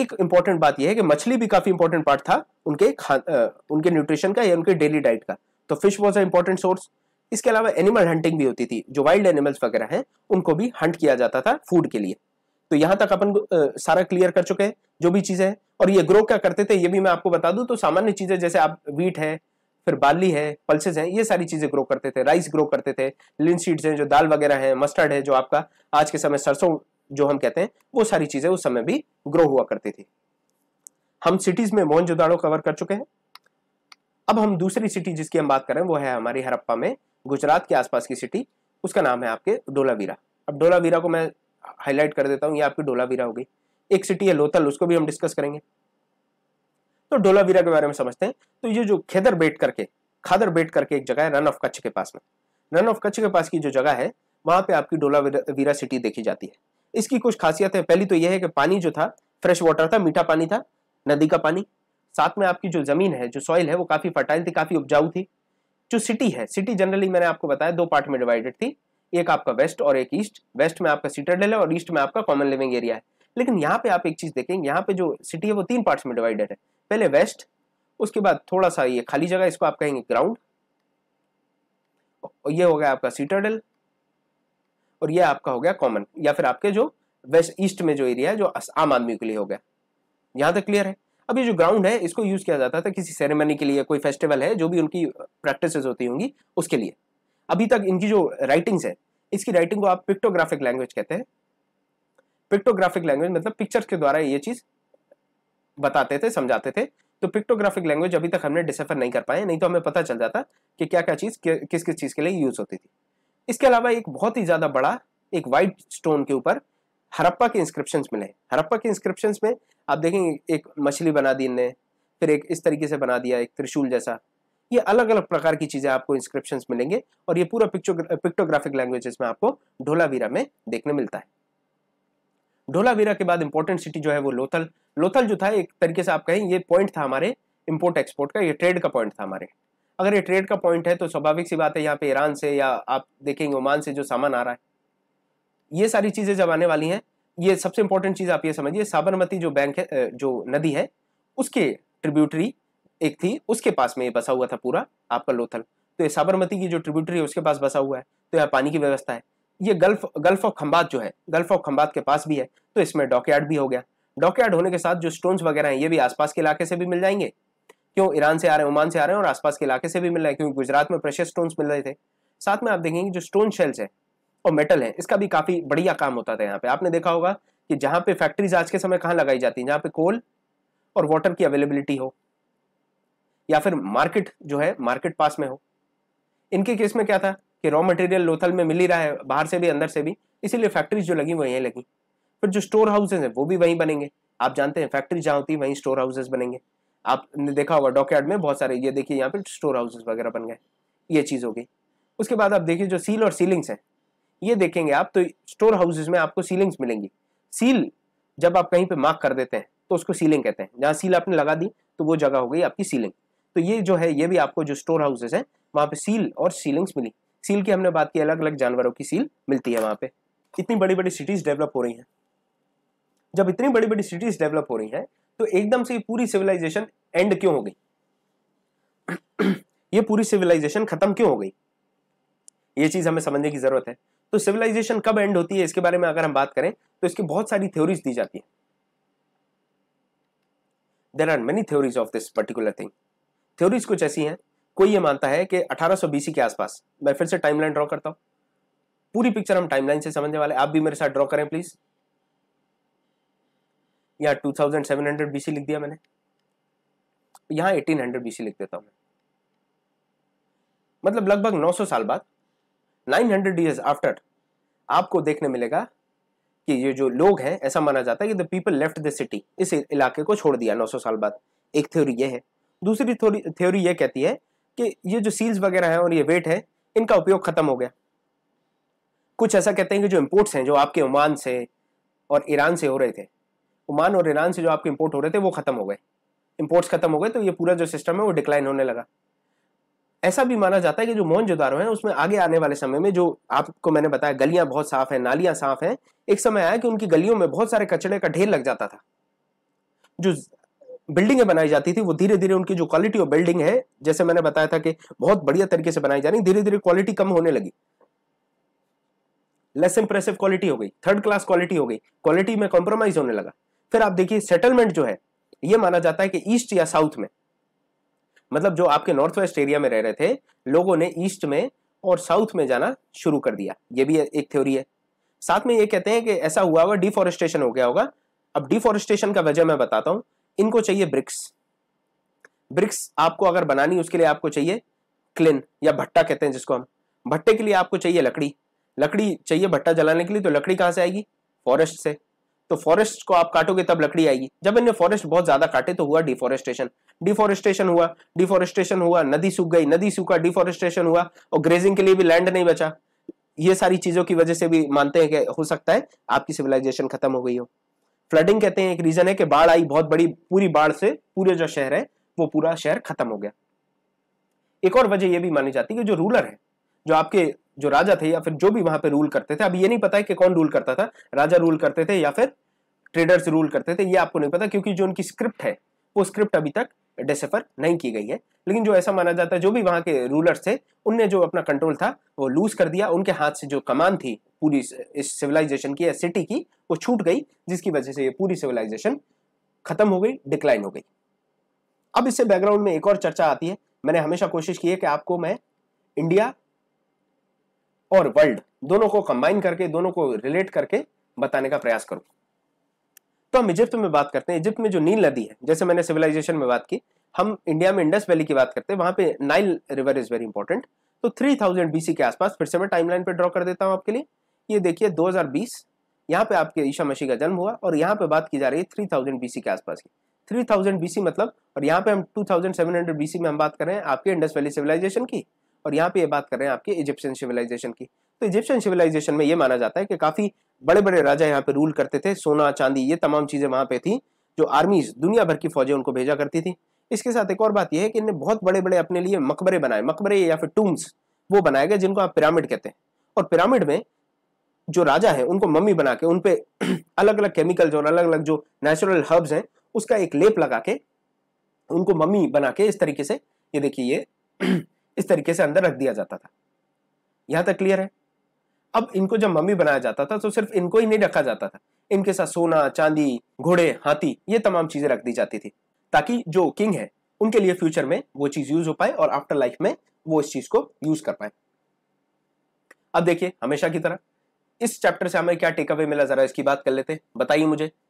एक इंपॉर्टेंट बात यह है कि मछली भी काफी इंपॉर्टेंट पार्ट था उनके खा उनके न्यूट्रिशन का या उनके डेली डाइट का तो fish was a important source इसके अलावा एनिमल हंटिंग भी होती थी जो वाइल्ड एनिमल्स वगैरह हैं उनको भी हंट किया जाता था फूड के लिए तो यहां तक अपन सारा क्लियर कर चुके हैं जो भी चीजें हैं और ये ग्रो क्या करते थे ये भी मैं आपको बता दूं तो सामान्य चीजें जैसे आप वीट है फिर बाली है पल्सेज हैं ये सारी चीजें ग्रो करते थे राइस ग्रो करते थे लिन सीड्स हैं जो दाल वगैरह है मस्टर्ड है जो आपका आज के समय सरसों जो हम कहते हैं वो सारी चीजें उस समय भी ग्रो हुआ करती थी हम सिटीज में मोहनजोदाड़ो कवर कर चुके हैं अब हम दूसरी सिटी जिसकी हम बात करें वो है हमारी हरप्पा में गुजरात के आसपास की सिटी उसका नाम है आपके डोलावीरा अब डोलावीरा को मैं हाईलाइट कर देता हूँ ये आपकी डोलावीरा हो गई एक सिटी है लोथल उसको भी हम डिस्कस करेंगे तो डोलावीरा के बारे में समझते हैं तो ये जो खेदर बेट करके खादर बेट करके एक जगह है रन ऑफ कच्छ के पास में रन ऑफ कच्छ के पास की जो जगह है वहां पे आपकी डोलावीरा सिटी देखी जाती है इसकी कुछ खासियत है पहली तो यह है कि पानी जो था फ्रेश वाटर था मीठा पानी था नदी का पानी साथ में आपकी जो जमीन है जो सॉइल है वो काफी फर्टाइल थी काफी उपजाऊ थी जो सिटी है सिटी जनरली मैंने आपको बताया दो पार्ट में डिवाइडेड थी एक आपका वेस्ट और एक ईस्ट वेस्ट में आपका सीटाडेल है और ईस्ट में आपका कॉमन लिविंग एरिया है लेकिन यहाँ पे आप एक चीज देखेंगे यहाँ पे जो सिटी है वो तीन पार्ट्स में डिवाइडेड है पहले वेस्ट उसके बाद थोड़ा सा ये खाली जगह इसको आप कहेंगे ग्राउंड ये हो गया आपका सीटाडेल और ये आपका हो गया कॉमन या फिर आपके जो वेस्ट ईस्ट में जो एरिया है जो आम आदमी के लिए हो गया यहाँ तक क्लियर है अब ये जो ग्राउंड है इसको यूज किया जाता था किसी सेरेमनी के लिए कोई फेस्टिवल है जो भी उनकी प्रैक्टिसेस होती होंगी उसके लिए अभी तक इनकी जो राइटिंग्स है इसकी राइटिंग को आप पिक्टोग्राफिक लैंग्वेज कहते हैं पिक्टोग्राफिक लैंग्वेज मतलब पिक्चर्स के द्वारा ये चीज बताते थे समझाते थे तो पिक्टोग्राफिक लैंग्वेज अभी तक हमने डिसेफर नहीं कर पाए नहीं तो हमें पता चल जाता कि क्या क्या चीज किस किस चीज के लिए यूज होती थी इसके अलावा एक बहुत ही ज्यादा बड़ा एक वाइट स्टोन के ऊपर हरप्पा के इंस्क्रिप्शन मिले हरप्पा के इंस्क्रिप्शन में आप देखेंगे एक मछली बना दी इनने फिर एक इस तरीके से बना दिया एक त्रिशूल जैसा ये अलग अलग प्रकार की चीज़ें आपको इंस्क्रिप्शन मिलेंगे और ये पूरा पिक्टोग्राफिक लैंग्वेजेस में आपको ढोलावीरा में देखने मिलता है ढोलावीरा के बाद इंपॉर्टेंट सिटी जो है वो लोथल लोथल जो था एक तरीके से आप कहें ये पॉइंट था हमारे इम्पोर्ट एक्सपोर्ट का ये ट्रेड का पॉइंट था हमारे अगर ये ट्रेड का पॉइंट है तो स्वाभाविक सी बात है यहाँ पे ईरान से या आप देखेंगे ओमान से जो सामान आ रहा है ये सारी चीज़ें जब आने वाली हैं ये सबसे इंपॉर्टेंट चीज़ आप ये समझिए साबरमती जो बैंक है जो नदी है उसके ट्रिब्यूटरी एक थी उसके पास में ये बसा हुआ था पूरा आपका लोथल तो ये साबरमती की जो ट्रिब्यूटरी है उसके पास बसा हुआ है तो यहाँ पानी की व्यवस्था है ये गल्फ गल्फ ऑफ खम्बात जो है गल्फ ऑफ खम्बात के पास भी है तो इसमें डॉकयार्ड भी हो गया डॉकयार्ड होने के साथ जो स्टोन्स वगैरह हैं ये भी आसपास के इलाके से भी मिल जाएंगे क्यों ईरान से आ रहे हैं ओमान से आ रहे हैं और आसपास के इलाके से भी मिल रहे हैं क्योंकि गुजरात में प्रेशर स्टोन्स मिल रहे थे साथ में आप देखेंगे जो स्टोन शेल्स है और मेटल है इसका भी काफ़ी बढ़िया काम होता था यहाँ पे आपने देखा होगा कि जहाँ पे फैक्ट्रीज आज के समय कहाँ लगाई जाती है जहाँ पे कोल और वाटर की अवेलेबिलिटी हो या फिर मार्केट जो है मार्केट पास में हो इनके केस में क्या था कि रॉ मटेरियल लोथल में मिल ही रहा है बाहर से भी अंदर से भी इसीलिए फैक्ट्रीज जो लगी वो यहीं लगी फिर जो स्टोर हाउसेज हैं वो भी वहीं बनेंगे आप जानते हैं फैक्ट्री जहाँ होती है वहीं स्टोर हाउसेज बनेंगे आपने देखा होगा डॉकयार्ड में बहुत सारे ये देखिए यहाँ पे स्टोर हाउसेज वगैरह बन गए ये चीज़ हो गई उसके बाद आप देखिए जो सील और सीलिंग्स हैं ये देखेंगे आप तो स्टोर हाउसेज में आपको सीलिंग्स मिलेंगी सील जब आप कहीं पे मार्क कर देते हैं तो उसको सीलिंग कहते हैं जहाँ सील आपने लगा दी तो वो जगह हो गई आपकी सीलिंग तो ये जो है ये भी आपको जो स्टोर हाउसेस है वहां पे सील और सीलिंग्स मिली सील की हमने बात की अलग अलग जानवरों की सील मिलती है वहां पे इतनी बड़ी बड़ी सिटीज डेवलप हो रही हैं जब इतनी बड़ी बड़ी सिटीज डेवलप हो रही हैं तो एकदम से पूरी सिविलाइजेशन एंड क्यों हो गई ये पूरी सिविलाइजेशन खत्म क्यों हो गई ये चीज़ हमें समझने की ज़रूरत है तो सिविलाइजेशन कब एंड होती है इसके बारे में अगर हम बात करें तो इसकी बहुत सारी थ्योरीज दी जाती है there are many theories of this particular thing theories कुछ ऐसी हैं कोई ये मानता है कि 1800 बीसी के आसपास मैं फिर से टाइमलाइन ड्रॉ करता हूँ पूरी पिक्चर हम टाइमलाइन से समझने वाले आप भी मेरे साथ ड्रॉ करें प्लीज यहाँ 2700 बीसी लिख दिया मैंने यहाँ 1800 बीसी लिख देता हूँ मतलब लगभग 900 साल बाद 900 हंड्रेड ईयर्स आफ्टर आपको देखने मिलेगा कि ये जो लोग हैं ऐसा माना जाता है कि the people left the city इस इलाके को छोड़ दिया 900 साल बाद एक थ्योरी ये है दूसरी थोड़ी थ्योरी ये कहती है कि ये जो सील्स वगैरह है और ये वेट है इनका उपयोग ख़त्म हो गया कुछ ऐसा कहते हैं कि जो इम्पोर्ट्स हैं जो आपके ओमान से और ईरान से हो रहे थे ओमान और ईरान से जो आपके इम्पोर्ट हो रहे थे वो ख़त्म हो गए इम्पोर्ट्स ख़त्म हो गए तो ये पूरा जो सिस्टम है वो डिक्लाइन होने लगा ऐसा भी माना जाता है कि जो मोहन जोदारो है उसमें आगे आने वाले समय में जो आपको मैंने बताया गलियां बहुत साफ हैं नालियां साफ हैं एक समय आया कि उनकी गलियों में बहुत सारे कचड़े का ढेर लग जाता था जो बिल्डिंगें बनाई जाती थी वो धीरे धीरे उनकी जो क्वालिटी ऑफ बिल्डिंग है जैसे मैंने बताया था कि बहुत बढ़िया तरीके से बनाई जा रही धीरे धीरे क्वालिटी कम होने लगी लेस इंप्रेसिव क्वालिटी हो गई थर्ड क्लास क्वालिटी हो गई क्वालिटी में कॉम्प्रोमाइज होने लगा फिर आप देखिए सेटलमेंट जो है ये माना जाता है कि ईस्ट या साउथ में मतलब जो आपके नॉर्थ वेस्ट एरिया में रह रहे थे लोगों ने ईस्ट में और साउथ में जाना शुरू कर दिया ये भी एक थ्योरी है साथ में ये कहते हैं कि ऐसा हुआ होगा डिफोरेस्टेशन हो गया होगा अब डिफोरेस्टेशन का वजह मैं बताता हूँ इनको चाहिए ब्रिक्स ब्रिक्स आपको अगर बनानी उसके लिए आपको चाहिए क्लिन या भट्टा कहते हैं जिसको हम भट्टे के लिए आपको चाहिए लकड़ी लकड़ी चाहिए भट्टा जलाने के लिए तो लकड़ी कहाँ से आएगी फॉरेस्ट से तो फॉरेस्ट को आप काटोगे तब लकड़ी आएगी जब इन्हें फॉरेस्ट बहुत ज्यादा काटे तो हुआ डिफॉरेस्टेशन डिफॉरेस्टेशन हुआ डिफॉरेस्टेशन हुआ नदी सूख गई नदी सूखा डिफॉरेस्टेशन हुआ और ग्रेजिंग के लिए भी लैंड नहीं बचा ये सारी चीजों की वजह से भी मानते हैं कि हो सकता है आपकी सिविलाइजेशन खत्म हो गई हो फ्लडिंग कहते हैं एक रीजन है कि बाढ़ आई बहुत बड़ी पूरी बाढ़ से पूरे जो शहर है वो पूरा शहर खत्म हो गया एक और वजह यह भी मानी जाती है कि जो रूलर है जो आपके जो राजा थे या फिर जो भी वहां पे रूल करते थे अब ये नहीं पता है कि कौन रूल करता था राजा रूल करते थे या फिर ट्रेडर्स रूल करते थे ये आपको नहीं पता क्योंकि जो उनकी स्क्रिप्ट है वो स्क्रिप्ट अभी तक डिसफर नहीं की गई है लेकिन जो ऐसा माना जाता है जो भी वहाँ के रूलर्स थे उनने जो अपना कंट्रोल था वो लूज कर दिया उनके हाथ से जो कमान थी पूरी इस सिविलाइजेशन की या सिटी की वो छूट गई जिसकी वजह से ये पूरी सिविलाइजेशन खत्म हो गई डिक्लाइन हो गई अब इससे बैकग्राउंड में एक और चर्चा आती है मैंने हमेशा कोशिश की है कि आपको मैं इंडिया और वर्ल्ड दोनों को कंबाइन करके दोनों को रिलेट करके बताने का प्रयास करूँ तो हम इजिप्त में बात करते हैं इजिप्त में जो नील नदी है जैसे मैंने सिविलाइजेशन में बात की हम इंडिया में इंडस वैली की बात करते हैं वहां पे Nile river is very important तो 3000 बीसी के आसपास फिर से मैं टाइमलाइन पे ड्रॉ कर देता हूँ आपके लिए ये देखिए 2020 यहाँ पे आपके ईशा मशी का जन्म हुआ और यहाँ पे बात की जा रही है 3000 बीसी के आसपास की 3000 बीसी मतलब और यहाँ पे हम 2700 बीसी में हम बात कर रहे हैं आपके इंडस वैली सिविलाइजेशन की और यहाँ पे ये बात कर रहे हैं आपके इजिप्शियन सिविलाइजेशन की तो इजिप्शियन सिविलाइजेशन में ये माना जाता है कि काफी बड़े बड़े राजा यहाँ पे रूल करते थे सोना चांदी ये तमाम चीजें वहां पे थी जो आर्मीज दुनिया भर की फौजें उनको भेजा करती थी इसके साथ एक और बात यह है कि इन्हें बहुत बड़े बड़े अपने लिए मकबरे बनाए मकबरे या फिर टूम्स वो बनाए गए जिनको आप पिरामिड कहते हैं और पिरामिड में जो राजा है उनको मम्मी बना के उनपे अलग अलग केमिकल्स और अलग अलग जो नेचुरल हर्ब्स हैं उसका एक लेप लगा के उनको मम्मी बना के इस तरीके से ये देखिए ये इस तरीके से अंदर रख दिया जाता था यहाँ तक क्लियर है अब इनको जब मम्मी बनाया जाता था तो सिर्फ इनको ही नहीं रखा जाता था इनके साथ सोना चांदी घोड़े हाथी ये तमाम चीजें रख दी जाती थी ताकि जो किंग है उनके लिए फ्यूचर में वो चीज यूज हो पाए और आफ्टर लाइफ में वो इस चीज को यूज कर पाए अब देखिए हमेशा की तरह इस चैप्टर से हमें क्या टेकअवे मिला जरा इसकी बात कर लेते हैं बताइए मुझे